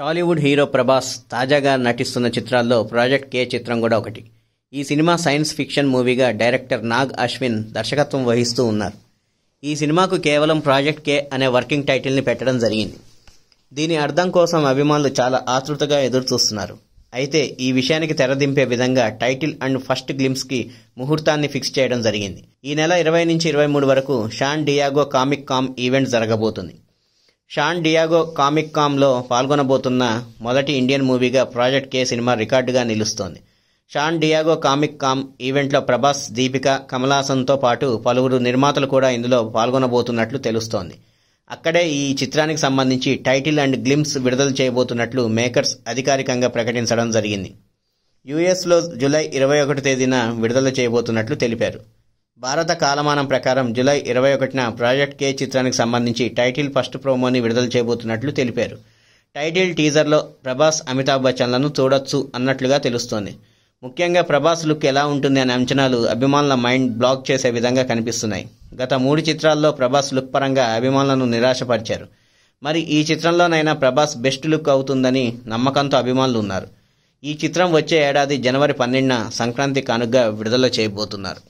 Tollywood hero Prabhas తాజాగా నటిస్తున్న చిత్రాల్లో ప్రాజెక్ట్ కే చిత్రం కూడా ఒకటి ఈ సినిమా సైన్స్ ఫిక్షన్ మూవీగా డైరెక్టర్ నాగ్ అశ్విన్ దర్శకత్వం వహిస్తూ ఉన్నారు ఈ సినిమాకు కేవలం ప్రాజెక్ట్ కే అనే వర్కింగ్ టైటిల్ని పెట్టడం జరిగింది దీని అర్థం కోసం అభిమానులు చాలా ఆతృతగా ఎదురు చూస్తున్నారు అయితే ఈ విషయానికి తెరదింపే విధంగా టైటిల్ అండ్ ఫస్ట్ గ్లిమ్స్కి ముహూర్తాన్ని ఫిక్స్ చేయడం జరిగింది ఈ నెల ఇరవై నుంచి ఇరవై మూడు వరకు San Diego comic con event జరగబోతుంది షాన్ డియాగో కామిక్ కామ్లో పాల్గొనబోతున్న మొదటి ఇండియన్ మూవీగా ప్రాజెక్ట్ కే సినిమా రికార్డుగా నిలుస్తోంది షాన్ డియాగో కామిక్ కామ్ ఈవెంట్లో ప్రభాస్ దీపిక కమలాసన్తో పాటు పలువురు నిర్మాతలు కూడా ఇందులో పాల్గొనబోతున్నట్లు తెలుస్తోంది అక్కడే ఈ చిత్రానికి సంబంధించి టైటిల్ అండ్ గ్లిమ్స్ విడుదల చేయబోతున్నట్లు మేకర్స్ అధికారికంగా ప్రకటించడం జరిగింది యుఎస్లో జులై ఇరవై ఒకటి తేదీన విడుదల చేయబోతున్నట్లు తెలిపారు భారత కాలమానం ప్రకారం జులై ఇరవై ఒకటిన ప్రాజెక్ట్ కే చిత్రానికి సంబంధించి టైటిల్ ఫస్ట్ ప్రోమోని విడుదల చేయబోతున్నట్లు తెలిపారు టైటిల్ టీజర్లో ప్రభాస్ అమితాబ్ బచ్చన్లను చూడొచ్చు అన్నట్లుగా తెలుస్తోంది ముఖ్యంగా ప్రభాస్ లుక్ ఎలా ఉంటుంది అనే అంచనాలు అభిమానుల మైండ్ బ్లాక్ చేసే విధంగా కనిపిస్తున్నాయి గత మూడు చిత్రాల్లో ప్రభాస్ లుక్ పరంగా అభిమానులను నిరాశపరిచారు మరి ఈ చిత్రంలోనైనా ప్రభాస్ బెస్ట్ లుక్ అవుతుందని నమ్మకంతో అభిమానులు ఉన్నారు ఈ చిత్రం వచ్చే ఏడాది జనవరి పన్నెండున సంక్రాంతి కానుగ్గా విడుదల చేయబోతున్నారు